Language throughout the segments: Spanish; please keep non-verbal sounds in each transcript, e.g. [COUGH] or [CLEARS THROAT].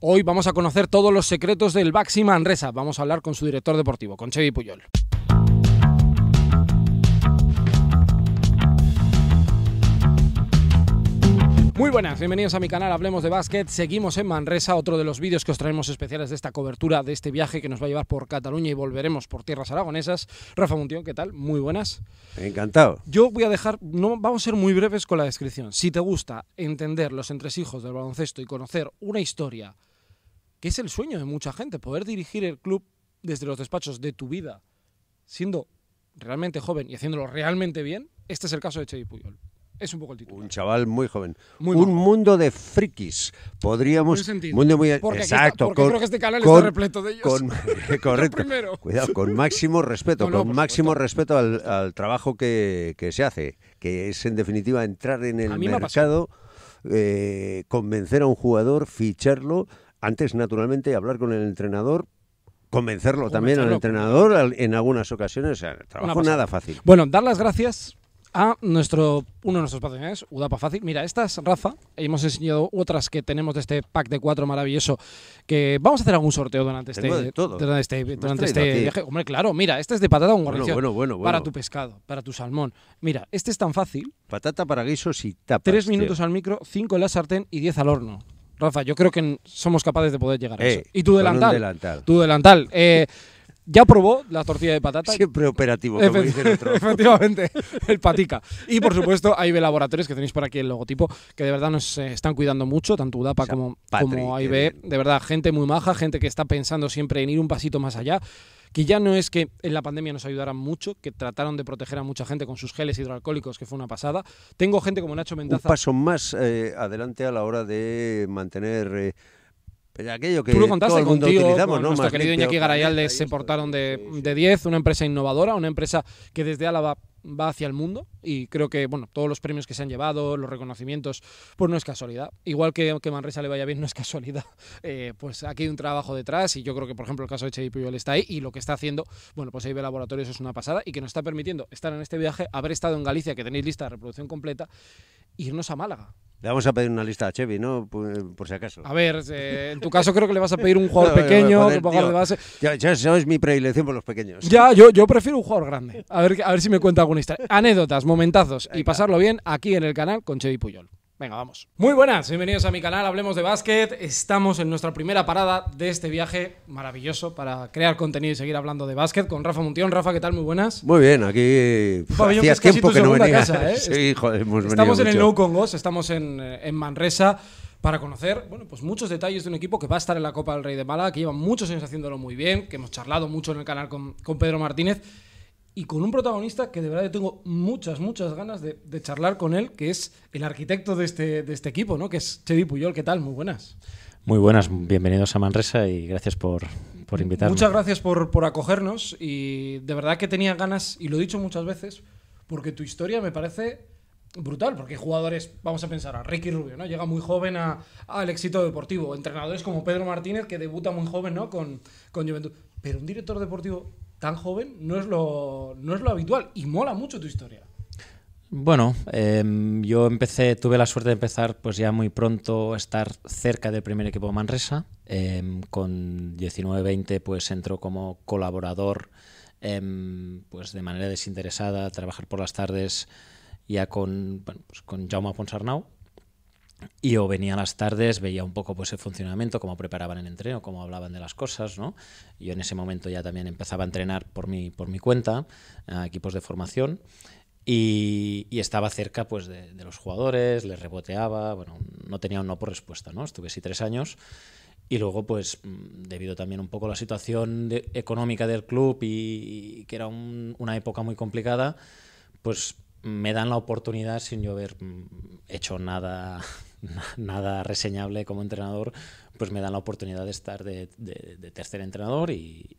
Hoy vamos a conocer todos los secretos del Baxi Manresa. Vamos a hablar con su director deportivo, con Chevy Puyol. Muy buenas, bienvenidos a mi canal Hablemos de Básquet. Seguimos en Manresa, otro de los vídeos que os traemos especiales de esta cobertura, de este viaje que nos va a llevar por Cataluña y volveremos por tierras aragonesas. Rafa Montión, ¿qué tal? Muy buenas. Encantado. Yo voy a dejar, no, vamos a ser muy breves con la descripción. Si te gusta entender los entresijos del baloncesto y conocer una historia es el sueño de mucha gente, poder dirigir el club desde los despachos de tu vida, siendo realmente joven y haciéndolo realmente bien, este es el caso de Chedi Puyol. Es un poco el título. Un chaval muy joven. un mundo de frikis. Podríamos. mundo muy. exacto. con, creo que este canal está repleto de ellos. Con, [LAUGHS] [LAUGHS] correcto. Cuidado, con máximo respeto. con máximo respeto al, trabajo que, se hace. Que es, en definitiva, entrar en el mercado, eh, convencer a un jugador, ficharlo antes, naturalmente, hablar con el entrenador convencerlo también al entrenador en algunas ocasiones. O trabajo nada fácil. Bueno, dar las gracias a nuestro uno de nuestros patrocinadores, Udapa Fácil. Mira, esta es Rafa. Hemos enseñado otras que tenemos de este pack de cuatro maravilloso. Que vamos a hacer algún sorteo durante este, durante este, este viaje. Hombre, claro, mira, este es de patata con bueno, Para tu pescado, para tu salmón. Mira, este es tan fácil. Patata para guisos y tapas. Tres minutos al micro, cinco en la sartén y diez al horno. Rafa, yo creo que somos capaces de poder llegar a eh, eso. Y tu delantal. Tu delantal. Eh, ya probó la tortilla de patata. Siempre operativo, como el [LAUGHS] Efectivamente, el patica. Y por supuesto, IB Laboratorios, que tenéis por aquí el logotipo, que de verdad nos eh, están cuidando mucho, tanto UDAPA como, como de verdad, gente muy maja, gente que está pensando siempre en ir un pasito más allá que ya no es que en la pandemia nos ayudaran mucho, que trataron de proteger a mucha gente con sus geles hidroalcohólicos, que fue una pasada. Tengo gente como Nacho Mendaza. Un paso más eh, adelante a la hora de mantener. Eh, Tú lo contaste ¿no? nuestro querido Iñaki Garayalde se pues, portaron de 10, una empresa innovadora, una empresa que desde Álava va hacia el mundo y creo que bueno todos los premios que se han llevado, los reconocimientos, pues no es casualidad. Igual que, que Manresa le vaya bien, no es casualidad. [LAUGHS] Eh, pues aquí hay un trabajo detrás y yo creo que, por ejemplo, el caso de Chedi Puyol está ahí y lo que está haciendo, bueno, pues ahí Laboratorios es una pasada y que nos está permitiendo estar en este viaje, haber estado en Galicia, que tenéis lista de reproducción completa, e irnos a Málaga. Le vamos a pedir una lista a Chevy, ¿no? Eh, por, si acaso. A ver, eh, en tu caso creo que le vas a pedir un [LAUGHS] jugador pequeño de base. Ya, ya, mi predilección por los pequeños. Ya, yo, prefiero un jugador grande. A ver, a ver si me cuenta alguna historia. Anécdotas, momentazos y pasarlo bien aquí en el canal con Chevy Puyol. Venga, vamos. Muy buenas, bienvenidos a mi canal Hablemos de Básquet. Estamos en nuestra primera parada de este viaje maravilloso para crear contenido y seguir hablando de básquet con Rafa Montión. Rafa, ¿qué tal? Muy buenas. Muy bien, aquí hacía tiempo que no ¿eh? [LAUGHS] sí, joder, estamos en el No Congos, estamos eh, en, Manresa para conocer bueno, pues muchos detalles de un equipo que va a estar en la Copa del Rey de Málaga, que lleva muchos años haciéndolo muy bien, que hemos charlado mucho en el canal con, con Pedro Martínez y con un protagonista que de verdad yo tengo muchas, muchas ganas de, charlar con él, que es el arquitecto de este, de este equipo, ¿no? que es Chedi Puyol. ¿Qué tal? Muy buenas. Muy buenas, bienvenidos a Manresa y gracias por, por invitarnos. Muchas gracias por, por acogernos y de verdad que tenía ganas, y lo he dicho muchas veces, porque tu historia me parece brutal, porque jugadores, vamos a pensar, a Ricky Rubio, ¿no? Llega muy joven al éxito deportivo, entrenadores como Pedro Martínez, que debuta muy joven, ¿no? Con, con Juventud. Pero un director deportivo tan joven no es lo, es lo habitual y mola mucho tu historia. Bueno, em, yo empecé, tuve la suerte de empezar pues ya muy pronto estar cerca del primer equipo de Manresa. Em, con 19-20 pues entró como colaborador em, pues de manera desinteresada, a trabajar por las tardes ya con, bueno, pues, con Jaume Ponsarnau, y yo venía las tardes, veía un poco pues el funcionamiento, cómo preparaban el entreno, cómo hablaban de las cosas, ¿no? Yo en ese momento ya también empezaba a entrenar por mi, por mi cuenta, a equipos de formación, y, estaba cerca pues de, los jugadores, les reboteaba, bueno, no tenía un no por respuesta, ¿no? Estuve así tres años. Y luego, pues, mm, debido también un poco a la situación económica del club y, que era una época muy complicada, pues me dan la oportunidad sin yo haber mm, hecho nada, [LAUGHS] nada reseñable como entrenador, pues me dan la oportunidad de estar de, tercer entrenador y,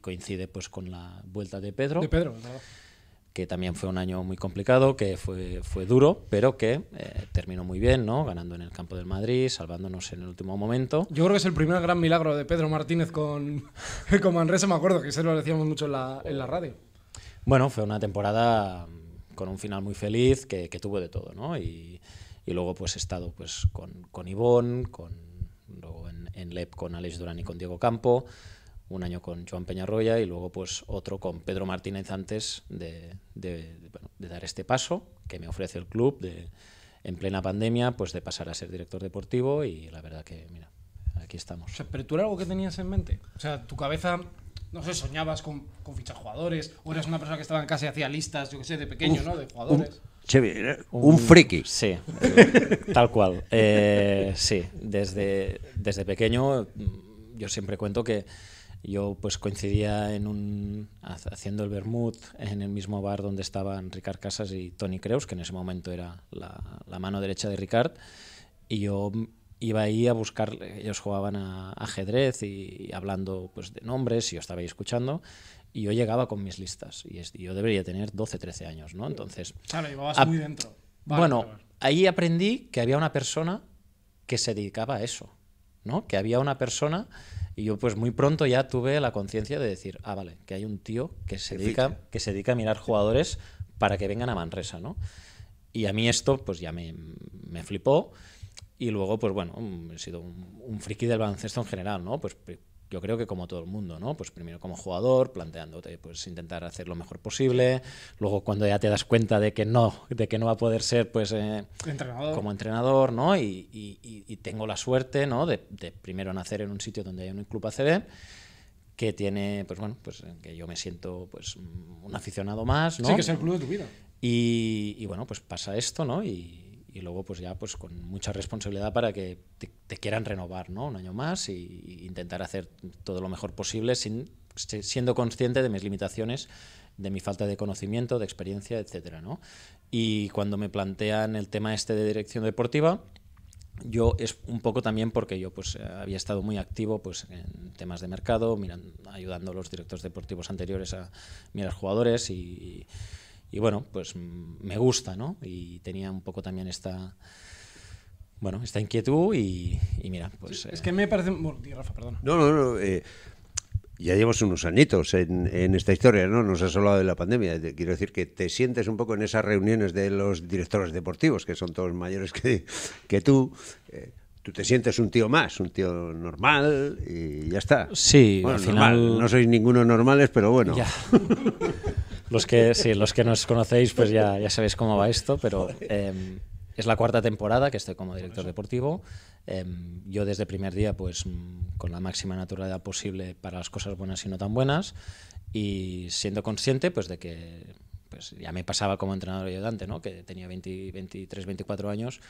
coincide pues con la vuelta de Pedro. De Pedro, que también fue un año muy complicado, que fue, fue duro, pero que eh, terminó muy bien, ¿no? Ganando en el campo del Madrid, salvándonos en el último momento. Yo creo que es el primer gran milagro de Pedro Martínez con, [LAUGHS] con Manresa, me acuerdo, que se lo decíamos mucho en la, en la radio. Bueno, fue una temporada con un final muy feliz que, que tuvo de todo, ¿no? Y, luego pues he estado pues con, con Ivón, con, luego en, en, LEP con Alex Durán y con Diego Campo, un año con Joan Peñarroya y luego pues otro con Pedro Martínez antes de, dar este paso que me ofrece el club de, en plena pandemia, pues de pasar a ser director deportivo y la verdad que, mira, aquí estamos. pero tú era algo que tenías en mente. O sea, tu cabeza no sé, soñabas con, con jugadores, o eras una persona que estaba en casa y hacía listas, yo qué sé, de pequeño, ¿no? De jugadores. ¿eh? Un... un, friki. Sí, [LAUGHS] tal cual. Eh, sí, desde, desde pequeño mm, yo siempre cuento que yo pues coincidía en un haciendo el Bermud en el mismo bar donde estaban Ricard Casas y Tony Creus, que en ese momento era la, la mano derecha de Ricard, y yo iba ahí a buscar, ellos jugaban a ajedrez y, hablando pues, de nombres, y yo estaba escuchando, y yo llegaba con mis listas, y, yo debería tener 12, 13 años, ¿no? Entonces... bueno, ahí aprendí que había una persona que se dedicaba a eso, ¿no? Que había una persona, y yo pues muy pronto ya tuve la conciencia de decir, ah, vale, que hay un tío que se, dedica, que se dedica a mirar jugadores para que vengan a Manresa, ¿no? Y a mí esto pues ya me, me flipó. Y luego, pues bueno, mm, he sido un, friki del baloncesto en general, ¿no? Pues yo creo que como todo el mundo, ¿no? Pues primero como jugador, planteándote, pues intentar hacer lo mejor posible, luego cuando ya te das cuenta de que no, de que no va a poder ser, pues eh, entrenador. como entrenador, ¿no? Y, tengo la suerte, ¿no? De, primero nacer en un sitio donde hay un club ACB que tiene, pues bueno, pues que yo me siento, pues mm, un aficionado más, ¿no? Sí, que es el club de tu vida. Y, y bueno, pues pasa esto, ¿no? Y, y luego pues ya pues con mucha responsabilidad para que te, quieran renovar ¿no? un año más e intentar hacer todo lo mejor posible sin, siendo consciente de mis limitaciones de mi falta de conocimiento de experiencia etcétera ¿no? y cuando me plantean el tema este de dirección deportiva yo es un poco también porque yo pues había estado muy activo pues en temas de mercado ayudando a los directores deportivos anteriores a mirar jugadores y y bueno, pues me gusta, ¿no? Y tenía un poco también esta bueno, esta inquietud y, mira, pues... es eh, que me parece... Bueno, Rafa, perdona. No, no, no. Eh, ya llevamos unos añitos en, esta historia, ¿no? Nos has hablado de la pandemia. Quiero decir que te sientes un poco en esas reuniones de los directores deportivos, que son todos mayores que, que tú. Eh, tú te sientes un tío más, un tío normal y ya está. Sí, al normal. final... No sois ninguno normales, pero bueno. [LAUGHS] Los que, sí, los que nos conocéis, pues ya, ya sabéis cómo va esto, pero em, es la cuarta temporada que estoy como director deportivo. Em, yo desde primer día, pues mm, con la máxima naturalidad posible para las cosas buenas y no tan buenas, y siendo consciente pues de que pues ya me pasaba como entrenador ayudante, ¿no? que tenía 20, 23, 24 años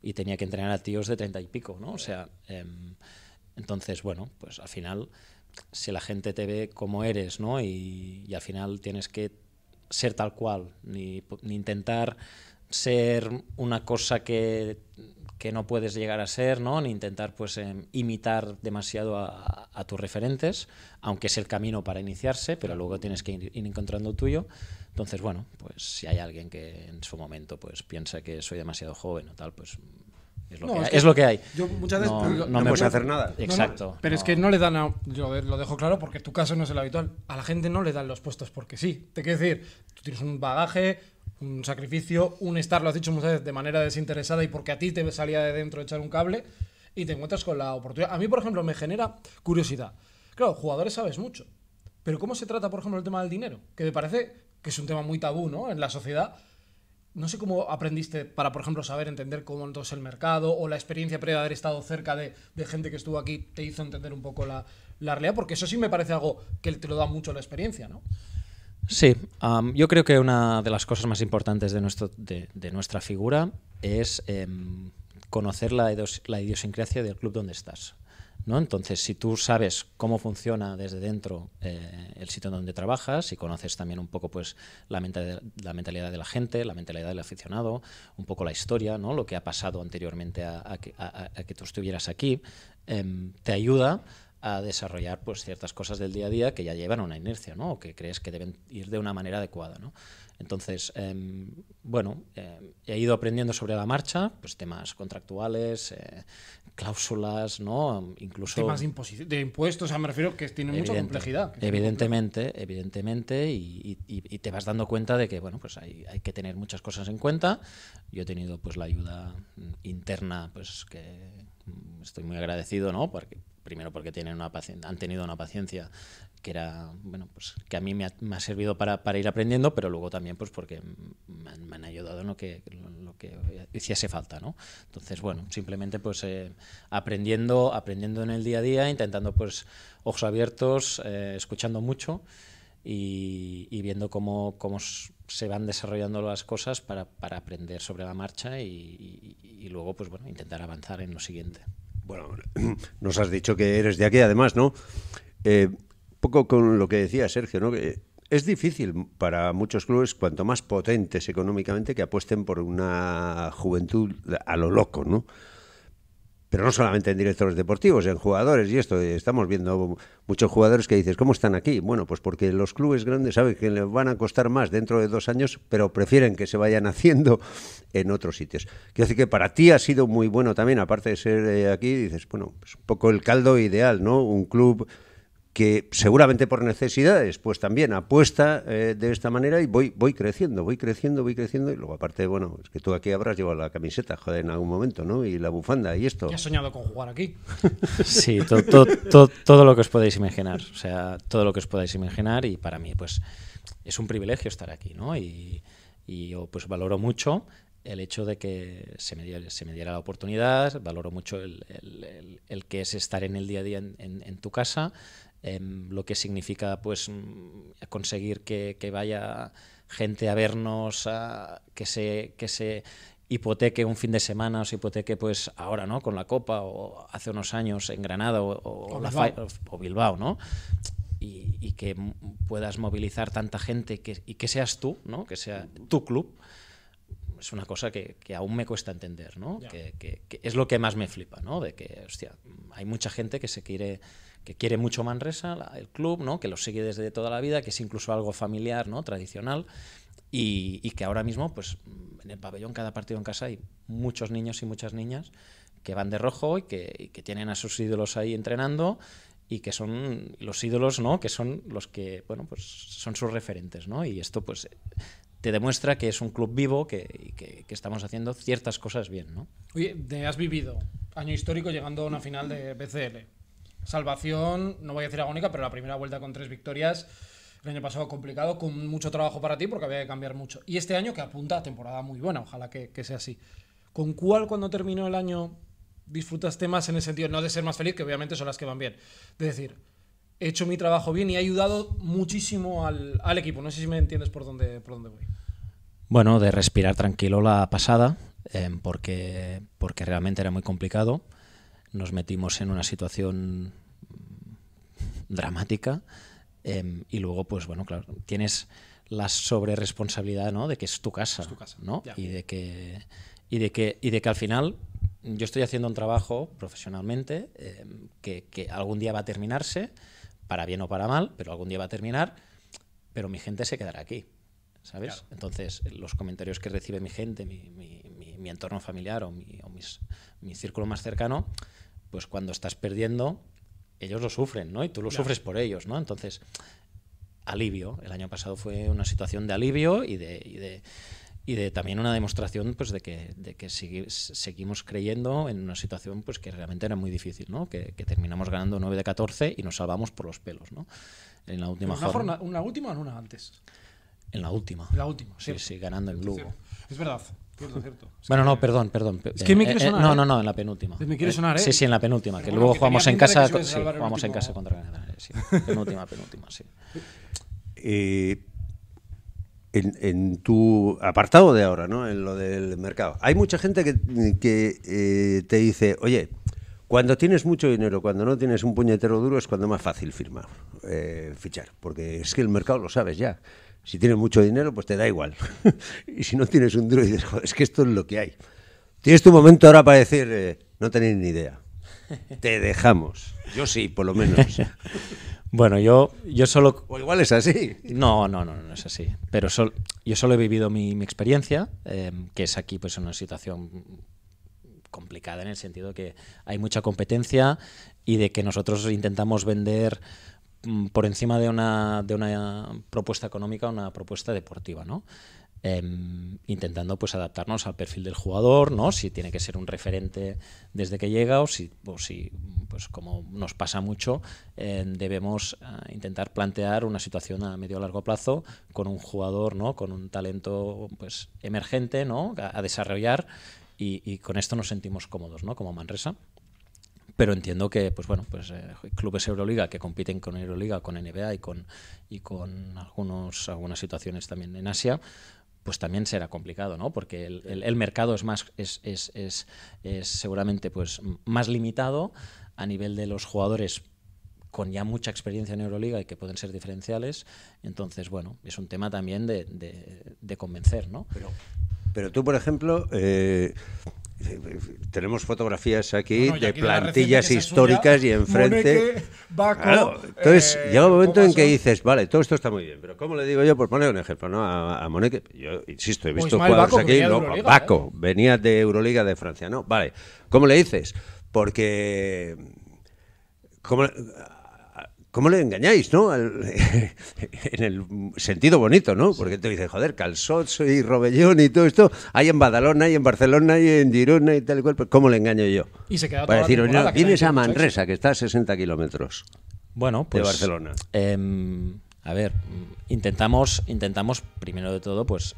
y tenía que entrenar a tíos de 30 y pico. ¿no? O sea, em, entonces, bueno, pues al final, si la gente te ve como eres ¿no? y, y al final tienes que ser tal cual, ni, intentar ser una cosa que, no puedes llegar a ser, ¿no? ni intentar pues, em, imitar demasiado a, tus referentes, aunque es el camino para iniciarse, pero luego tienes que ir, encontrando el tuyo. Entonces, bueno, pues si hay alguien que en su momento pues, piensa que soy demasiado joven o tal, pues es lo, que, hay, Yo muchas veces no, me puedes hacer nada. Exacto. pero es que no le dan a, Yo lo dejo claro porque tu caso no es el habitual. A la gente no le dan los puestos porque sí. Te quiero decir, tienes un bagaje, un sacrificio, un estar, lo has dicho muchas veces, de manera desinteresada y porque a ti te salía de dentro echar un cable y te encuentras con la oportunidad. A mí, por ejemplo, me genera curiosidad. Claro, jugadores sabes mucho, pero ¿cómo se trata, por ejemplo, el tema del dinero? Que me parece que es un tema muy tabú, ¿no? En la sociedad. No sé cómo aprendiste para, por ejemplo, saber entender cómo es el mercado o la experiencia previa de haber estado cerca de, gente que estuvo aquí te hizo entender un poco la, la realidad, porque eso sí me parece algo que te lo da mucho la experiencia, ¿no? Sí, yo creo que una de las cosas más importantes de, nuestra figura es em, conocer la, idiosincrasia del club donde estás. ¿no? Entonces, si tú sabes cómo funciona desde dentro eh, el sitio donde trabajas y conoces también un poco pues, la, mentalidad de la gente, la mentalidad del aficionado, un poco la historia, ¿no? lo que ha pasado anteriormente a, que, tú estuvieras aquí, em, te ayuda a desarrollar pues, ciertas cosas del día a día que ya llevan una inercia, ¿no? o que crees que deben ir de una manera adecuada. ¿no? Entonces, em, bueno, em, he ido aprendiendo sobre la marcha, pues temas contractuales, eh, cláusulas, ¿no? Incluso... Temas de, impuestos, o me refiero que tienen mucha complejidad. Evidentemente, evidentemente, y, te vas dando cuenta de que, bueno, pues hay, hay, que tener muchas cosas en cuenta. Yo he tenido pues la ayuda interna, pues que estoy muy agradecido, ¿no? Porque, primero porque tienen una han tenido una paciencia que era, bueno, pues que a mí me ha, servido para, ir aprendiendo, pero luego también pues porque me han, ayudado en lo que, lo que hiciese falta, ¿no? Entonces, bueno, simplemente pues eh, aprendiendo, aprendiendo en el día a día, intentando pues ojos abiertos, eh, escuchando mucho y, viendo cómo, se van desarrollando las cosas para, aprender sobre la marcha y, luego pues bueno intentar avanzar en lo siguiente. Bueno, [CLEARS THROAT] nos has dicho que eres de aquí además, ¿no? Eh, poco con lo que decía Sergio, ¿no? Que es difícil para muchos clubes, cuanto más potentes económicamente, que apuesten por una juventud a lo loco, ¿no? pero no solamente en directores deportivos, en jugadores y esto. Eh, estamos viendo muchos jugadores que dices, ¿cómo están aquí? Bueno, pues porque los clubes grandes saben que les van a costar más dentro de dos años, pero prefieren que se vayan [LAUGHS] haciendo en otros sitios. Quiero decir que para ti ha sido muy bueno también, aparte de ser eh, aquí, dices, bueno, es pues un poco el caldo ideal, ¿no? Un club que seguramente por necesidades, pues también apuesta eh, de esta manera y voy, voy creciendo, voy creciendo, voy creciendo. Y luego, aparte, bueno, es que tú aquí habrás llevado la camiseta, joder, en algún momento, ¿no? Y la bufanda y esto. Ya has soñado con jugar aquí. [LAUGHS] sí, todo lo que os podéis imaginar. O sea, todo lo que os podáis imaginar. Y para mí, pues, es un privilegio estar aquí, ¿no? Y, yo, pues, valoro mucho el hecho de que se me diera, se me diera la oportunidad, valoro mucho el, el, que es estar en el día a día en tu casa, Em, lo que significa pues mm, conseguir que, vaya gente a vernos, a, que, se, que se hipoteque un fin de semana o se hipoteque pues ahora, ¿no? Con la Copa o hace unos años en Granada o, Bilbao. ¿no? Y, que puedas movilizar tanta gente y que seas tú, ¿no? Que sea tu club. Es una cosa que, que aún me cuesta entender, ¿no? Que, es lo que más me flipa, ¿no? De que, hay mucha gente que se quiere que quiere mucho Manresa, el club, ¿no? que lo sigue desde toda la vida, que es incluso algo familiar, ¿no? tradicional, y, que ahora mismo, pues en el pabellón, cada partido en casa hay muchos niños y muchas niñas que van de rojo y que, tienen a sus ídolos ahí entrenando y que son los ídolos, ¿no? Que son los que, bueno, pues son sus referentes, Y esto, pues, te demuestra que es un club vivo que, que, estamos haciendo ciertas cosas bien, ¿no? Oye, te has vivido año histórico llegando a una final de BCL salvación, no voy a decir agónica, pero la primera vuelta con tres victorias. El año pasado complicado, con mucho trabajo para ti porque había que cambiar mucho. Y este año que apunta a temporada muy buena, ojalá que, sea así. ¿Con cuál cuando terminó el año disfrutaste más en el sentido no de ser más feliz, que obviamente son las que van bien? De decir, he hecho mi trabajo bien y he ayudado muchísimo al, equipo. No sé si me entiendes por dónde, por dónde voy. Bueno, de respirar tranquilo la pasada, eh, porque, porque realmente era muy complicado nos metimos en una situación dramática em, y luego, pues bueno, claro, tienes la sobreresponsabilidad, ¿no? De que es tu casa, ¿no? Y de que y de que y de que al final yo estoy haciendo un trabajo profesionalmente em, que, que, algún día va a terminarse, para bien o para mal, pero algún día va a terminar, pero mi gente se quedará aquí, ¿sabes? Entonces, los comentarios que recibe mi gente, mi, mi entorno familiar o, mi, mi círculo más cercano, pues cuando estás perdiendo, ellos lo sufren, ¿no? Y tú lo sufres por ellos, ¿no? Entonces, alivio. El año pasado fue una situación de alivio y de, y de, también una demostración pues, de que, de que seguimos creyendo en una situación pues, que realmente era muy difícil, ¿no? Que, terminamos ganando 9 de 14 y nos salvamos por los pelos, ¿no? En la última una, ¿Una última o en una antes? En la última. En la última. Sí, sí, ganando el Lugo. Es verdad. Bueno, no, perdón, perdón. Eh, eh, no, ¿eh? no, no, en la penúltima. Sí, sí, en la penúltima, que luego jugamos en casa. Sí, jugamos en casa contra Canadá. [LAUGHS] penúltima, penúltima, sí. en, tu apartado de ahora, ¿no? En lo del mercado. Hay mucha gente que, te dice, oye, cuando tienes mucho dinero, cuando no tienes un puñetero duro, es cuando más fácil firmar, fichar, porque es que el mercado lo sabes ya. Si tienes mucho dinero, pues te da igual. [LAUGHS] y si no tienes un duro, dices, es que esto es lo que hay. Tienes tu momento ahora para decir, eh, no tenéis ni idea. [LAUGHS] Te dejamos. Yo sí, por lo menos. [LAUGHS] bueno, yo, yo solo... O igual es así. No, no, no, no es así. Pero yo solo he vivido mi, experiencia, em, que es aquí pues una situación complicada en el sentido que hay mucha competencia y de que nosotros intentamos vender Mm, por encima de una, de una propuesta económica una propuesta deportiva, ¿no? Em, intentando pues adaptarnos al perfil del jugador, ¿no? Si tiene que ser un referente desde que llega o si, si pues como nos pasa mucho, em, debemos eh, intentar plantear una situación a medio o largo plazo con un jugador, ¿no? Con un talento pues emergente, ¿no? A, desarrollar y, y, con esto nos sentimos cómodos, ¿no? Como Manresa pero entiendo que pues bueno pues eh, clubes euroliga que compiten con euroliga con nba y con y con algunos algunas situaciones también en asia pues también será complicado, ¿no? Porque el, mercado es más seguramente pues más limitado a nivel de los jugadores con ya mucha experiencia en Euroliga y que pueden ser diferenciales. Entonces, bueno, es un tema también de, convencer, ¿no? Pero, pero tú, por ejemplo, eh, tenemos fotografías aquí de plantillas históricas y enfrente. entonces, eh, llega un momento en que dices, vale, todo esto está muy bien, pero ¿cómo le digo yo? Por poner un ejemplo, ¿no? A, a yo insisto, he pues visto jugadores aquí, no, Baco, ¿eh? venía de Euroliga de Francia, ¿no? Vale, ¿cómo le dices? Porque. ¿cómo, ¿Cómo le engañáis, no? [LAUGHS] en el sentido bonito, ¿no? Porque te dicen, joder, Calsozo y Robellón y todo esto, hay en Badalona, hay en Barcelona, hay en Girona y tal y cual, pues, ¿cómo le engaño yo? Y se queda Para decir, no, vienes a Manresa, que está a 60 kilómetros bueno, pues, de Barcelona. Em, a ver, mm, intentamos, intentamos primero de todo, pues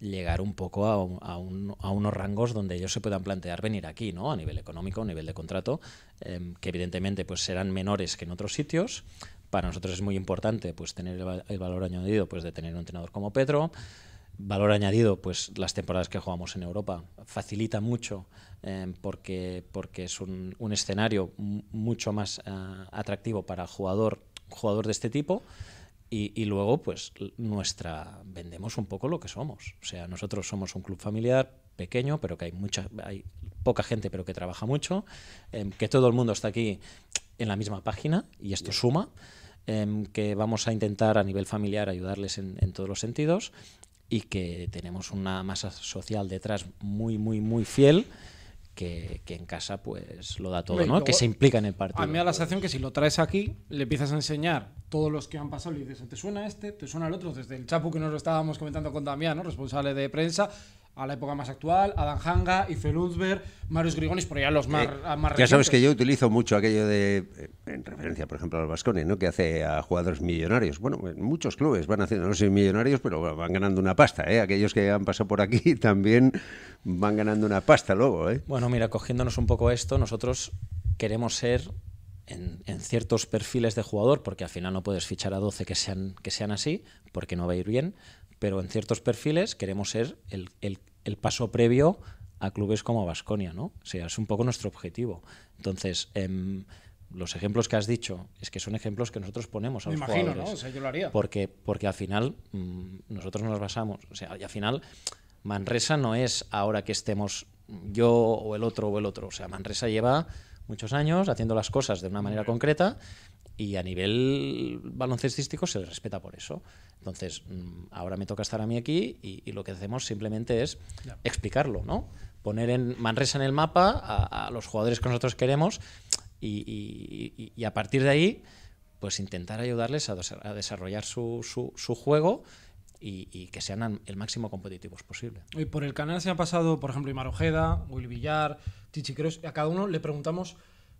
llegar un poco a, unos rangos donde ellos se puedan plantear venir aquí, ¿no? A nivel económico, a nivel de contrato, em, que evidentemente pues serán menores que en otros sitios. Para nosotros es muy importante pues tener el, valor añadido pues de tener un entrenador como Pedro. Valor añadido, pues las temporadas que jugamos en Europa facilita mucho em, porque, porque es un, escenario mucho más ah, atractivo para jugador, jugador de este tipo. Y, luego, pues, nuestra. vendemos un poco lo que somos. O sea, nosotros somos un club familiar pequeño, pero que hay hay poca gente, pero que trabaja mucho. Em, que todo el mundo está aquí en la misma página, y esto suma. Em, que vamos a intentar a nivel familiar ayudarles en todos los sentidos y que tenemos una masa social detrás muy, muy, muy fiel que, en casa pues lo da todo, ¿no? que se implica en el partido. A mí me da la sensación que si lo traes aquí, le empiezas a enseñar todos los que han pasado, y dices, ¿te suena este? ¿Te suena el otro? Desde el Chapu que nos lo estábamos comentando con Damián, ¿no? responsable de prensa, a la época más actual, Adam Hanga, Ife Lundberg, Marius Grigonis, por ya los eh, ah, más, Ya sabes que yo utilizo mucho aquello de, eh, en referencia por ejemplo al Vasconi, ¿no? que hace a jugadores millonarios. Bueno, eh, muchos clubes van haciendo, no sé millonarios, pero van ganando una pasta. ¿eh? Aquellos que han pasado por aquí [LAUGHS] también van ganando una pasta luego. ¿eh? Bueno, mira, cogiéndonos un poco esto, nosotros queremos ser en, ciertos perfiles de jugador, porque al final no puedes fichar a 12 que sean, que sean así, porque no va a ir bien, pero en ciertos perfiles queremos ser el, el, paso previo a clubes como Basconia, ¿no? O sea, es un poco nuestro objetivo. Entonces, en em, los ejemplos que has dicho es que son ejemplos que nosotros ponemos a Me imagino, ¿no? Porque, porque al final mm, nosotros nos basamos, o sea, y al final Manresa no es ahora que estemos yo o el otro o el otro, o sea, Manresa lleva muchos años haciendo las cosas de una manera concreta y a nivel baloncestístico se le respeta por eso. Entonces, mm, ahora me toca estar a mí aquí y, lo que hacemos simplemente es explicarlo, ¿no? Poner en Manresa en el mapa a, los jugadores que nosotros queremos y, a partir de ahí, pues intentar ayudarles a, desarrollar su, juego. Y, que sean el máximo competitivos posible. Y por el canal se han pasado, por ejemplo, Imar Ojeda, Will Villar, Tichi a cada uno le preguntamos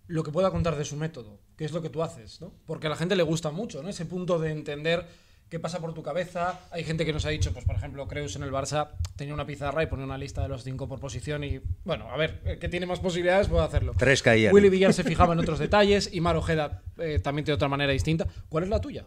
lo que pueda contar de su método, qué es lo que tú haces, ¿no? Porque a la gente le gusta mucho, ¿no? Ese punto de entender qué pasa por tu cabeza. Hay gente que nos ha dicho, pues por ejemplo, Creus en el Barça tenía una pizarra y ponía una lista de los cinco por posición y, bueno, a ver, el que tiene más posibilidades puede hacerlo. Tres caían. Willy Villar se fijaba en otros detalles y Mar Ojeda eh, también de otra manera distinta. ¿Cuál es la tuya?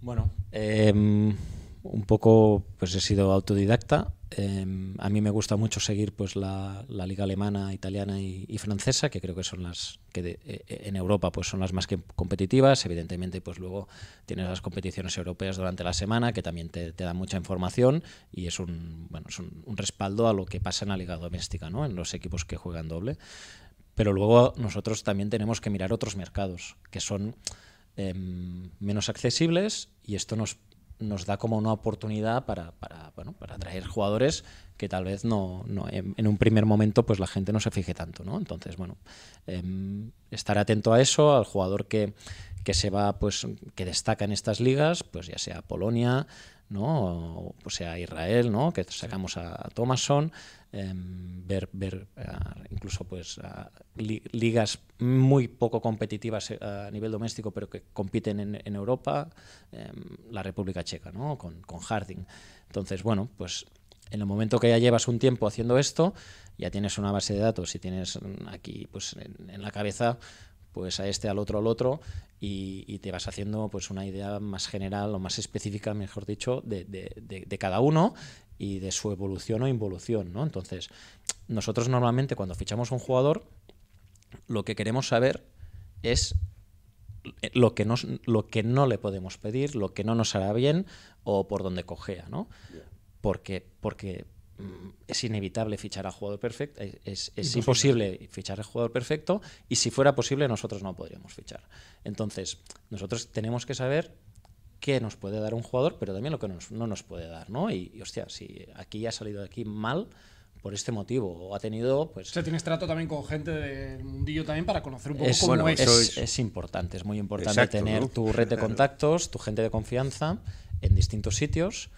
Bueno, em, un poco, pues he sido autodidacta. Em, a mí me gusta mucho seguir pues la, liga alemana, italiana y, francesa, que creo que son las que e, e, en Europa pues son las más competitivas. Evidentemente, pues luego tienes las competiciones europeas durante la semana que también te, te dan mucha información y es un un, respaldo a lo que pasa en la liga doméstica, ¿no? En los equipos que juegan doble. Pero luego nosotros también tenemos que mirar otros mercados que son em, menos accesibles y esto nos nos da como una oportunidad para, para, bueno, para atraer jugadores que tal vez no, no en, un primer momento pues la gente no se fije tanto, ¿no? Entonces, bueno, em, estar atento a eso, al jugador que, que se va, pues, que destaca en estas ligas, pues ya sea Polonia, ¿no? O, pues, sea Israel, ¿no? Que sacamos a, Thomason, em, ver, ver incluso pues ligas muy poco competitivas eh, a nivel doméstico, pero que compiten en, Europa, em, la República Checa, ¿no? Con, con Harding. Entonces, bueno, pues en el momento que ya llevas un tiempo haciendo esto, ya tienes una base de datos y tienes mm, aquí pues en la cabeza pues a este, al otro, al otro, y, te vas haciendo pues una idea más general o más específica, mejor dicho, de, cada uno y de su evolución o involución, ¿no? Entonces, nosotros normalmente cuando fichamos a un jugador, lo que queremos saber es eh, lo que, lo que no le podemos pedir, lo que no nos hará bien o por donde cojea, ¿no? Porque, porque Mm, es inevitable fichar a jugador perfecto, es, es imposible fichar a jugador perfecto y si fuera posible nosotros no podríamos fichar. Entonces, nosotros tenemos que saber qué nos puede dar un jugador, pero también lo que no nos puede dar, ¿no? Y, hostia, si aquí ha salido de aquí mal por este motivo, o ha tenido, pues... O sea, tienes trato también con gente del mundillo también para conocer un poco es, cómo bueno, es. es. importante, es muy importante tener tu red de contactos, tu gente de confianza en distintos sitios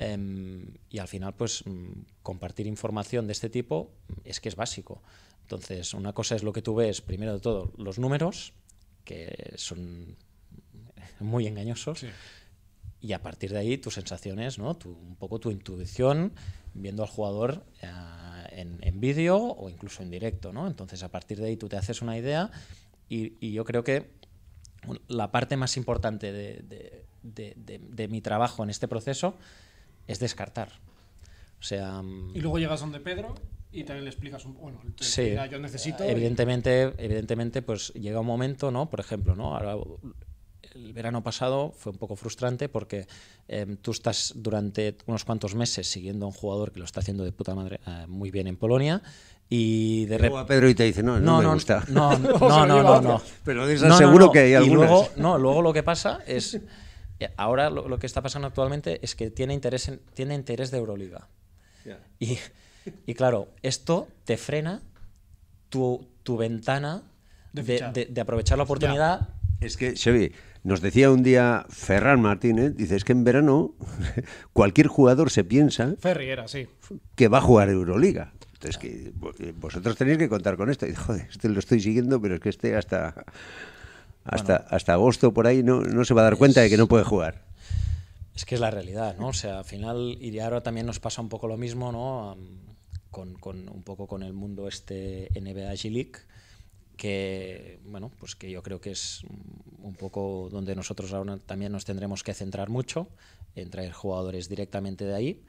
Em, y al final, pues mm, compartir información de este tipo es que es básico. Entonces, una cosa es lo que tú ves, primero de todo, los números, que son [LAUGHS] muy engañosos. Y a partir de ahí, tus sensaciones, ¿no? un poco tu intuición, viendo al jugador eh, en, vídeo o incluso en directo. ¿no? Entonces, a partir de ahí, tú te haces una idea. y, yo creo que la parte más importante de, de, de, de, mi trabajo en este proceso es descartar. O sea, mm, y luego llegas donde Pedro y también le explicas un bueno, sí, yo necesito evidentemente evidentemente pues llega un momento no por ejemplo no el verano pasado fue un poco frustrante porque em, tú estás durante unos cuantos meses siguiendo a un jugador que lo está haciendo de puta madre eh, muy bien en Polonia y de luego a Pedro y te dice no no, no no, gusta no [LAUGHS] no no no, no, pero seguro que hay algunas. y no luego lo que pasa es [LAUGHS] Eh, ahora lo, que está pasando actualmente es que tiene interés, tiene interés de Euroliga. Y, claro, esto te frena tu, tu ventana de, aprovechar la oportunidad. Es que, Xavi, nos decía un día Ferran Martínez, dice, es que en verano [LAUGHS] cualquier jugador se piensa Ferriera, sí. que va a jugar Euroliga. Entonces, que eh, vosotros tenéis que contar con esto. Y, joder, este lo estoy siguiendo, pero es que este hasta hasta, agosto por ahí no, se va a dar cuenta de que no puede jugar. Es que es la realidad, ¿no? O sea, al final, y ahora también nos pasa un poco lo mismo, ¿no? Con, con un poco con el mundo este NBA G-League, que, bueno, pues que yo creo que es un poco donde nosotros ahora también nos tendremos que centrar mucho en traer jugadores directamente de ahí,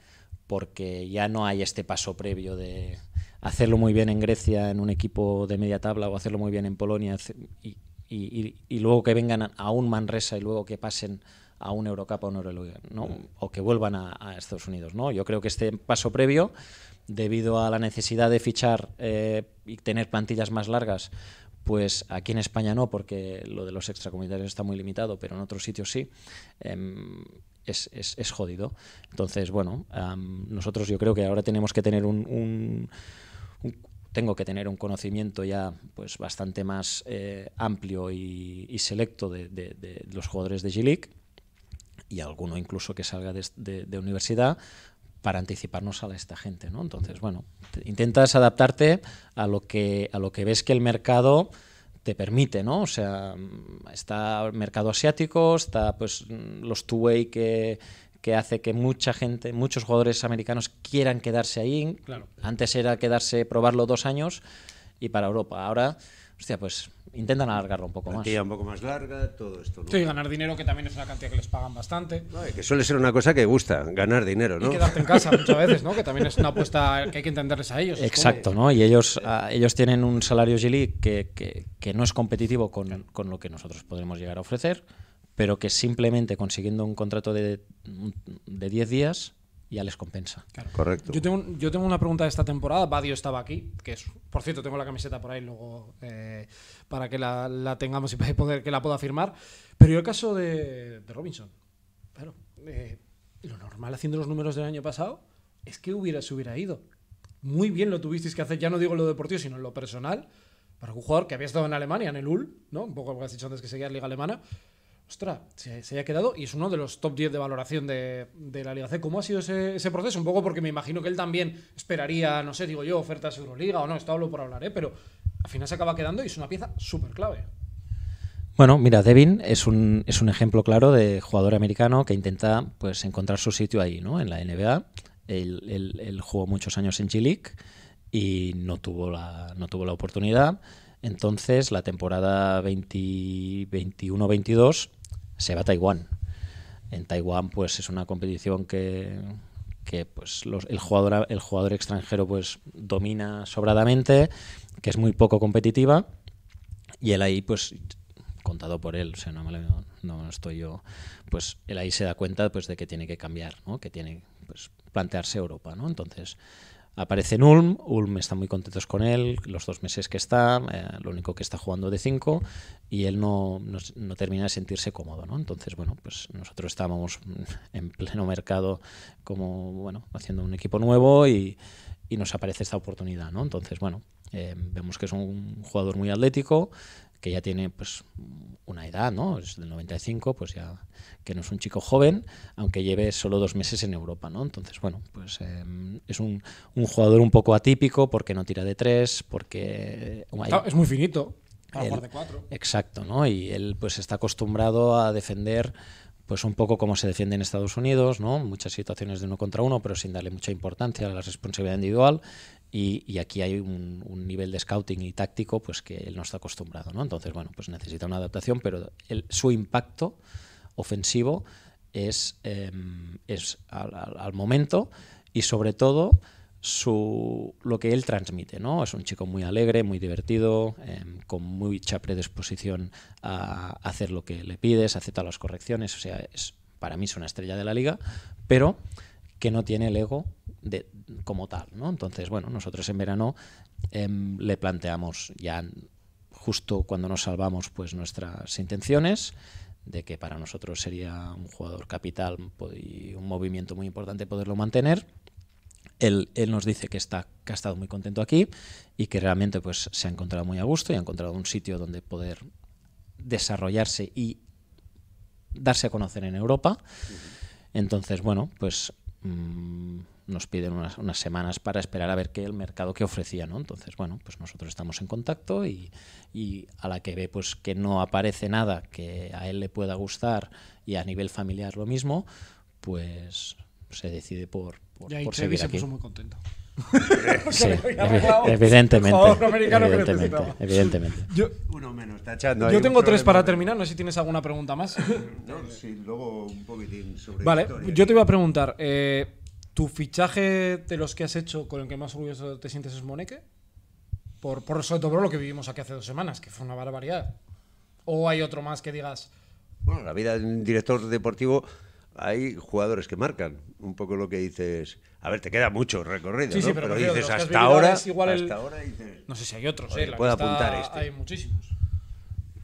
porque ya no hay este paso previo de hacerlo muy bien en Grecia en un equipo de media tabla o hacerlo muy bien en Polonia y, y, luego que vengan a un Manresa y luego que pasen a un Eurocapa o un ¿no? o que vuelvan a, Estados Unidos. ¿no? Yo creo que este paso previo, debido a la necesidad de fichar eh, y tener plantillas más largas, pues aquí en España no, porque lo de los extracomunitarios está muy limitado, pero en otros sitios sí. Em, es, es, es, jodido. Entonces, bueno, nosotros yo creo que ahora tenemos que tener un tengo que tener un conocimiento ya pues, bastante más eh, amplio y, selecto de, los jugadores de G-League y alguno incluso que salga de, universidad para anticiparnos a esta gente. ¿no? Entonces, bueno, intentas adaptarte a lo, que, a lo que ves que el mercado te permite, ¿no? O sea, mm, está el mercado asiático, está pues mm, los two-way que, que hace que mucha gente, muchos jugadores americanos quieran quedarse ahí. Antes era quedarse, probarlo dos años y para Europa. Ahora, hostia, pues intentan alargarlo un poco más. un poco más larga, todo esto. Sí, ganar dinero, que también es una cantidad que les pagan bastante. que suele ser una cosa que gusta, ganar dinero, ¿no? Y quedarte en casa muchas veces, ¿no? Que también es una apuesta que hay que entenderles a ellos. Exacto, ¿no? Y ellos, ah, ellos tienen un salario Gili que, no es competitivo con, con, lo que nosotros podremos llegar a ofrecer pero que simplemente consiguiendo un contrato de, de 10 días ya les compensa. Correcto. Yo tengo, yo tengo una pregunta de esta temporada. Badio estaba aquí, que es, por cierto, tengo la camiseta por ahí luego eh, para que la, la, tengamos y [LAUGHS] poder, que la pueda firmar. Pero yo el caso de, de Robinson. Claro, eh, lo normal haciendo los números del año pasado es que hubiera, se hubiera ido. Muy bien lo tuvisteis que hacer, ya no digo lo deportivo, sino lo personal, para un jugador que había estado en Alemania, en el UL, ¿no? Un poco lo que has dicho antes que seguía la liga alemana ostras, se, ha haya quedado y es uno de los top 10 de valoración de, la Liga C. ¿Cómo ha sido ese, proceso? Un poco porque me imagino que él también esperaría, no sé, digo yo, ofertas Euroliga o no, esto hablo por hablar, ¿eh? pero al final se acaba quedando y es una pieza súper clave. Bueno, mira, Devin es un, es un ejemplo claro de jugador americano que intenta pues, encontrar su sitio ahí, ¿no? En la NBA. Él, jugó muchos años en G-League y no tuvo la, no tuvo la oportunidad. Entonces, la temporada 21 22 se va a Taiwán. En Taiwán, pues es una competición que, que pues el jugador el jugador extranjero pues domina sobradamente que es muy poco competitiva y él ahí pues contado por él o sea no, estoy yo pues él ahí se da cuenta pues de que tiene que cambiar que tiene pues plantearse Europa no entonces Aparece en Ulm, Ulm está muy contentos con él, los dos meses que está, eh, lo único que está jugando de 5 y él no, no, termina de sentirse cómodo, ¿no? Entonces, bueno, pues nosotros estábamos [LAUGHS] en pleno mercado como, bueno, haciendo un equipo nuevo y, y nos aparece esta oportunidad, ¿no? Entonces, bueno, eh, vemos que es un jugador muy atlético, que ya tiene pues una edad, ¿no? Es del 95, pues ya que no es un chico joven, aunque lleve solo dos meses en Europa, ¿no? Entonces, bueno, pues em, es un, jugador un poco atípico porque no tira de tres, porque... es muy finito. Para jugar de cuatro. Exacto, ¿no? Y él pues está acostumbrado a defender pues un poco como se defiende en Estados Unidos, ¿no? Muchas situaciones de uno contra uno, pero sin darle mucha importancia a la responsabilidad individual. Y, aquí hay un, nivel de scouting y táctico pues que él no está acostumbrado, ¿no? Entonces, bueno, pues necesita una adaptación, pero el, su impacto ofensivo es, em, es al, momento y sobre todo su, lo que él transmite. ¿no? Es un chico muy alegre, muy divertido, em, con mucha predisposición a hacer lo que le pides, acepta las correcciones. O sea, es, para mí es una estrella de la liga, pero que no tiene el ego como tal. ¿no? Entonces, bueno, nosotros en verano em, le planteamos ya justo cuando nos salvamos pues nuestras intenciones de que para nosotros sería un jugador capital y un movimiento muy importante poderlo mantener. Él, nos dice que, está, ha estado muy contento aquí y que realmente pues, se ha encontrado muy a gusto y ha encontrado un sitio donde poder desarrollarse y darse a conocer en Europa. Entonces, bueno, pues mm, nos piden unas, semanas para esperar a ver qué el mercado que ofrecía, ¿no? Entonces, bueno, pues nosotros estamos en contacto y, a la que ve pues que no aparece nada que a él le pueda gustar y a nivel familiar lo mismo, pues se decide por, por, y ahí seguir se puso muy contento. [LAUGHS] [LAUGHS] evidentemente. evidentemente, Yo, Uno menos, yo tengo tres para terminar, no sé si tienes alguna pregunta más. [LAUGHS] luego un poquitín sobre Vale, yo te iba a preguntar, eh, ¿Tu fichaje de los que has hecho con el que más orgulloso te sientes es Moneque. Por, por sobre todo lo que vivimos aquí hace dos semanas, que fue una barbaridad. ¿O hay otro más que digas? Bueno, la vida de un director deportivo hay jugadores que marcan un poco lo que dices. A ver, te queda mucho recorrido, sí, ¿no? pero, dices hasta ahora, no sé si hay otros, eh, apuntar este. Hay muchísimos.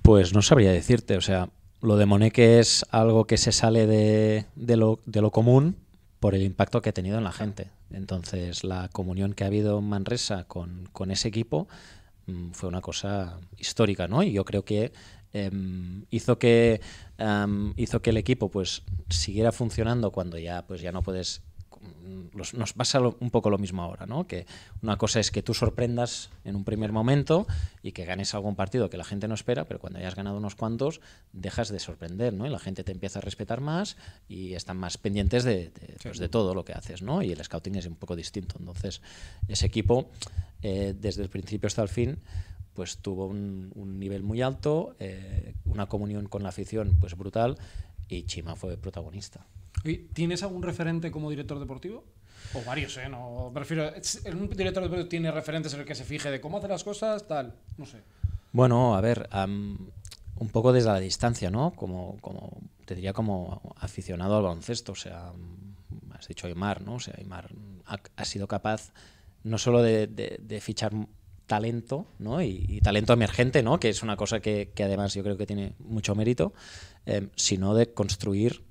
Pues no sabría decirte, o sea, lo de Moneque es algo que se sale de, lo, de lo común por el impacto que ha tenido en la gente. Entonces, la comunión que ha habido en Manresa con, con ese equipo mm, fue una cosa histórica, ¿no? Y yo creo que em, hizo que em, hizo que el equipo pues siguiera funcionando cuando ya pues ya no puedes nos pasa un poco lo mismo ahora, Que una cosa es que tú sorprendas en un primer momento y que ganes algún partido que la gente no espera, pero cuando hayas ganado unos cuantos, dejas de sorprender, Y la gente te empieza a respetar más y están más pendientes pues, de, todo lo que haces, ¿no? Y el scouting es un poco distinto. Entonces, ese equipo, eh, desde el principio hasta el fin, pues tuvo un, nivel muy alto, eh, una comunión con la afición, pues brutal, y Chima fue protagonista. ¿Tienes algún referente como director deportivo? O varios, ¿eh? No, prefiero. Un director deportivo tiene referentes en el que se fije de cómo hace las cosas, tal. No sé. Bueno, a ver, un poco desde la distancia, ¿no? Como, como, te diría, como aficionado al baloncesto. O sea, mm, has dicho Aymar, ¿no? O sea, Aymar ha, sido capaz no solo de, fichar talento, ¿no? Y, talento emergente, ¿no? Que es una cosa que, además yo creo que tiene mucho mérito, em, sino de construir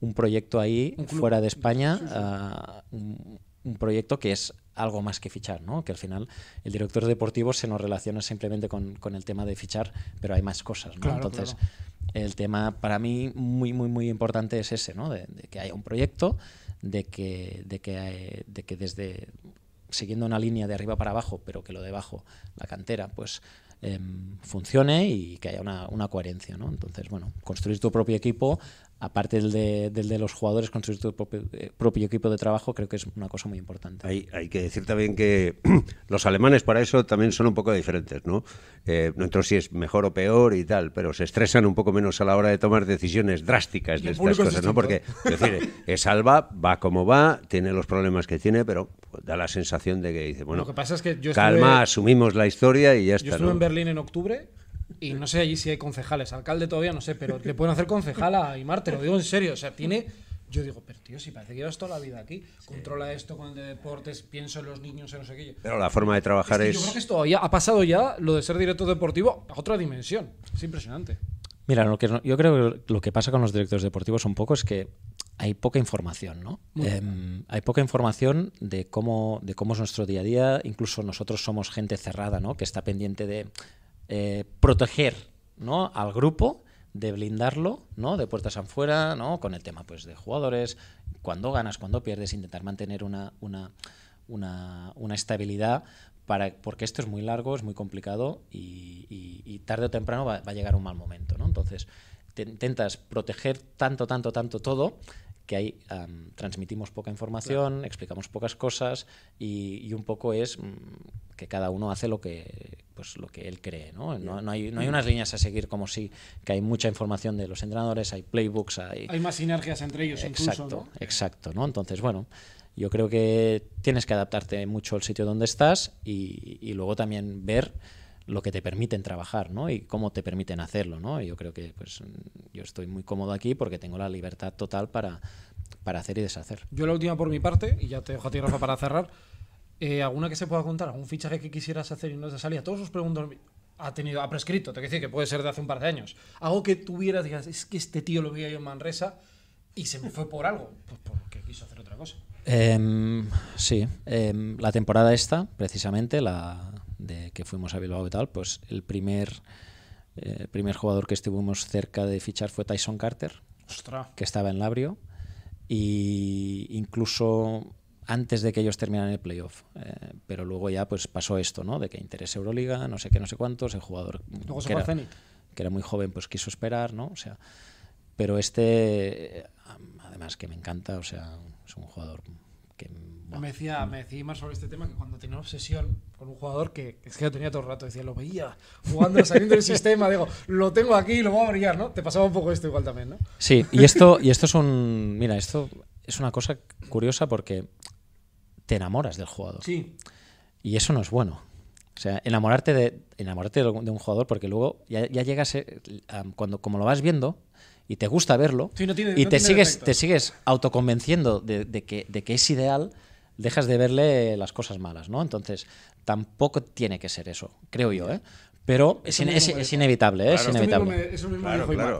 un proyecto ahí fuera de España, ah, un, proyecto que es algo más que fichar, ¿no? que al final el director deportivo se nos relaciona simplemente con, el tema de fichar, pero hay más cosas. ¿no? Entonces, el tema para mí muy, muy, muy importante es ese, ¿no? de, que haya un proyecto, de que, eh, de que, desde siguiendo una línea de arriba para abajo, pero que lo de abajo, la cantera, pues em, funcione y que haya una, una, coherencia. ¿no? Entonces, bueno, construir tu propio equipo aparte del de, los jugadores, construir su eh, propio, equipo de trabajo, creo que es una cosa muy importante. Hay, que decir también que [CLEARS THROAT] los alemanes para eso también son un poco diferentes, ¿no? Eh, si es mejor o peor y tal, pero se estresan un poco menos a la hora de tomar decisiones drásticas de estas cosas, ¿no? Porque, eh, es Alba, va como va, tiene los problemas que tiene, pero da la sensación de que dice, bueno, Lo que pasa es que yo calma, asumimos la historia y ya está. Yo estuve en Berlín en octubre y no sé allí si hay concejales. Alcalde todavía no sé, pero le pueden hacer concejala a Aymar, lo digo en serio. O sea, tiene. Yo digo, pero tío, si parece que llevas toda la vida aquí, controla esto con el de deportes, pienso en los niños, en no sé qué. Pero la forma de trabajar es. Yo creo que esto ya ha pasado ya lo de ser director deportivo a otra dimensión. Es impresionante. Mira, lo que, yo creo que lo que pasa con los directores deportivos un poco es que hay poca información, ¿no? Em, hay poca información de cómo, de cómo es nuestro día a día. Incluso nosotros somos gente cerrada, ¿no? Que está pendiente de eh, proteger ¿no? al grupo, de blindarlo, ¿no? De puertas afuera, ¿no? Con el tema pues, de jugadores, cuando ganas, cuando pierdes, intentar mantener una, una, una, estabilidad, para, porque esto es muy largo, es muy complicado y, tarde o temprano va, a llegar un mal momento, ¿no? Entonces, intentas proteger tanto, tanto, tanto todo que ahí transmitimos poca información, explicamos pocas cosas y, un poco es mm, que cada uno hace lo que, pues, lo que él cree. ¿no? No, hay, unas líneas a seguir como si que hay mucha información de los entrenadores, hay playbooks, hay... Hay más sinergias entre ellos exacto, incluso. ¿no? Exacto, ¿no? Entonces, bueno, yo creo que tienes que adaptarte mucho al sitio donde estás y luego también ver lo que te permiten trabajar, ¿no? Y cómo te permiten hacerlo, ¿no? yo creo que pues mm, yo estoy muy cómodo aquí porque tengo la libertad total para, para hacer y deshacer. Yo la última por mi parte, y ya te dejo a ti, Rafa, para cerrar. Eh, ¿Alguna que se pueda contar? ¿Algún fichaje que quisieras hacer y no te salía? Todos los preguntas ha tenido, ha prescrito, te quiero decir que puede ser de hace un par de años. Algo que tuvieras, digas, es que este tío lo veía yo en Manresa y se me fue por algo, pues porque quiso hacer otra cosa. Em, sí, em, la temporada esta, precisamente, la, de que fuimos a Bilbao y tal, pues el primer, eh, primer jugador que estuvimos cerca de fichar fue Tyson Carter, que estaba en Labrio, y incluso antes de que ellos terminaran el playoff. Eh, pero luego ya pues pasó esto, ¿no? De que interese Euroliga, no sé qué, no sé cuántos, el jugador que, era, que era muy joven, pues quiso esperar, ¿no? O sea, pero este, eh, además que me encanta, o sea, es un jugador que me, decía, me decía más sobre este tema que cuando tenía obsesión con un jugador que, es que lo tenía todo el rato, decía, lo veía jugando, [LAUGHS] saliendo del sistema, digo, lo tengo aquí, lo voy a brillar, ¿no? Te pasaba un poco esto igual también, ¿no? Sí, y esto, y esto es un. Mira, esto es una cosa curiosa porque te enamoras del jugador. Sí. Y eso no es bueno. O sea, enamorarte de, enamorarte de un jugador porque luego ya, llegas, eh, cuando, como lo vas viendo, y te gusta verlo y te, sigues, te sigues autoconvenciendo de, de, que, de, que, es ideal, dejas de verle las cosas malas, ¿no? Entonces, tampoco tiene que ser eso, creo yo, ¿eh? Pero es, inevitable, ¿eh? es inevitable.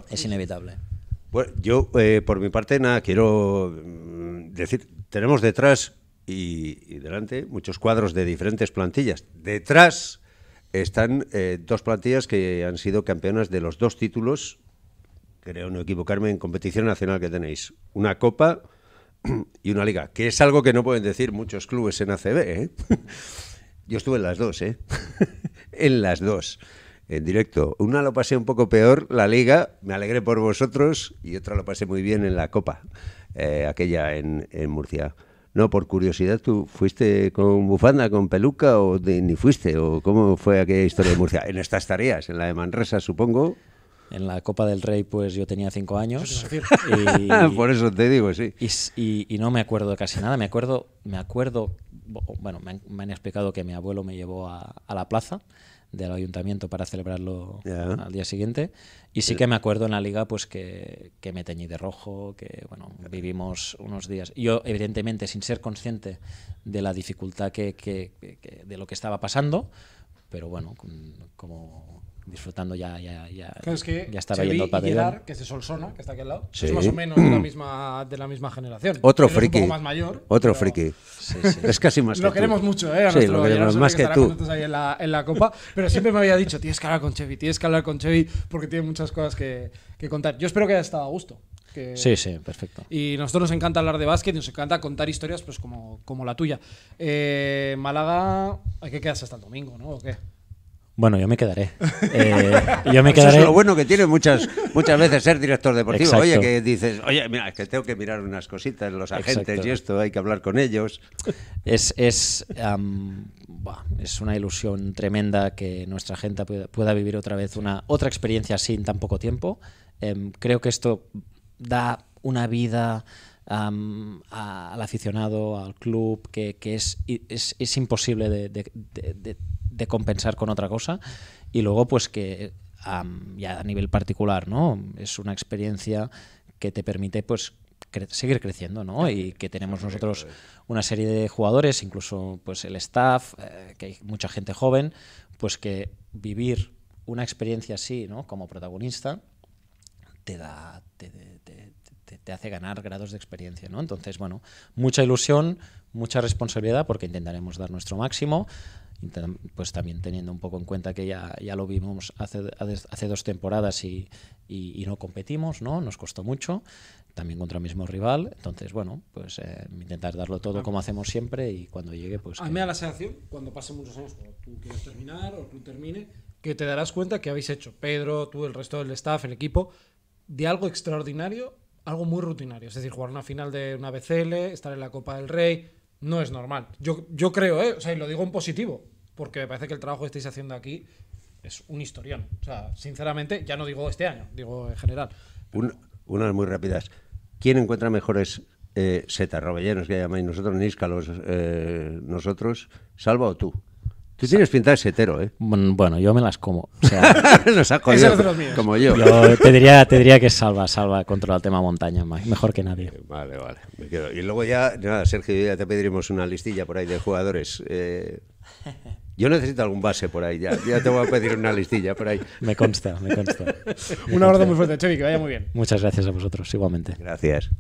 Es inevitable. Bueno, pues yo, eh, por mi parte, nada, quiero mm, decir, tenemos detrás y, delante muchos cuadros de diferentes plantillas. Detrás están eh, dos plantillas que han sido campeonas de los dos títulos, creo no equivocarme, en competición nacional que tenéis. Una copa [CLEARS THROAT] y una liga, que es algo que no pueden decir muchos clubes en ACB. ¿eh? [LAUGHS] Yo estuve en las dos, ¿eh? [LAUGHS] en las dos, en directo. Una lo pasé un poco peor, la liga, me alegré por vosotros, y otra lo pasé muy bien en la Copa, eh, aquella en, en, Murcia. No, por curiosidad, ¿tú fuiste con bufanda, con peluca o ni fuiste? ¿O cómo fue aquella historia de Murcia? En estas tareas, en la de Manresa, supongo. En la Copa del Rey, pues yo tenía cinco años. [LAUGHS] Por eso te digo, sí. Y, no me acuerdo casi nada. Me acuerdo, me acuerdo, bueno, me han, explicado que mi abuelo me llevó a, la plaza del ayuntamiento para celebrarlo al día siguiente. Y sí que me acuerdo en la liga pues que, me teñí de rojo, que bueno, vivimos unos días. Yo, evidentemente, sin ser consciente de la dificultad que de lo que estaba pasando, pero bueno, como disfrutando ya, ya, ya, ya estaba yendo que es de Solsona, que está aquí al lado, es más o menos de la mm. misma, de la misma generación. Otro friki. mayor. Otro friki. [LAUGHS] Es casi más Lo queremos mucho, ¿eh? lo queremos más que, tú. en, la, copa, pero siempre me había dicho, tienes que hablar con Chevy, tienes que hablar con Chevy, porque tiene muchas cosas que, que contar. Yo espero que haya estado a gusto. Sí, sí, perfecto. Y nosotros nos encanta hablar de básquet nos encanta contar historias pues como, como la tuya. Eh, Málaga, hay que quedarse hasta el domingo, ¿no? ¿O qué? Bueno, yo me quedaré. [LAUGHS] Eh, Eso es lo bueno que tiene muchas, muchas veces ser director deportivo. Oye, que dices, oye, mira, es que tengo que mirar unas cositas, los agentes y esto, hay que hablar con ellos. Es, es, es una ilusión tremenda que nuestra gente pueda, vivir otra vez una, otra experiencia así en tan poco tiempo. Em, creo que esto da una vida. al aficionado, al club, que, es, es, imposible de de compensar con otra cosa. Y luego, pues que ya a nivel particular, ¿no? Es una experiencia que te permite, pues, seguir creciendo, ¿no? Y que tenemos nosotros una serie de jugadores, incluso pues el staff, eh, que hay mucha gente joven, pues que vivir una experiencia así, ¿no? Como protagonista, te da, te, te, te, hace ganar grados de experiencia, ¿no? Entonces, bueno, mucha ilusión, mucha responsabilidad, porque intentaremos dar nuestro máximo, pues también teniendo un poco en cuenta que ya, ya lo vimos hace, hace dos temporadas y, no competimos, ¿no? Nos costó mucho, también contra el mismo rival. Entonces, bueno, pues eh, intentar darlo todo como hacemos siempre y cuando llegue, pues... A mí me la sensación, cuando pasen muchos años, cuando tú quieras terminar o tú termine, que te darás cuenta que habéis hecho, Pedro, tú, el resto del staff, el equipo, de algo extraordinario, algo muy rutinario. Es decir, jugar una final de una BCL, estar en la Copa del Rey... No es normal. Yo, yo creo, ¿eh? o sea, y lo digo en positivo porque me parece que el trabajo que estáis haciendo aquí es un historión. O sea, sinceramente, ya no digo este año, digo en general. unas muy rápidas. ¿Quién encuentra mejores setas, eh, robellenos que llamáis nosotros, níscalos, eh, nosotros, Salva o tú? Tú tienes pinta de setero, ¿eh? Mm, bueno, yo me las como. O sea, [LAUGHS] Nos ha como yo. yo te, diría, te que salva, salva, contra el tema montaña, mejor que nadie. Eh, vale, vale. Y luego ya, nada, Sergio, ya te pediremos una listilla por ahí de jugadores. Eh. [LAUGHS] Yo necesito algún base por ahí, ya, te voy a pedir una listilla por ahí. Me consta, me consta. [LAUGHS] Un abrazo muy fuerte, Chevi, que vaya muy bien. Muchas gracias a vosotros, igualmente. Gracias.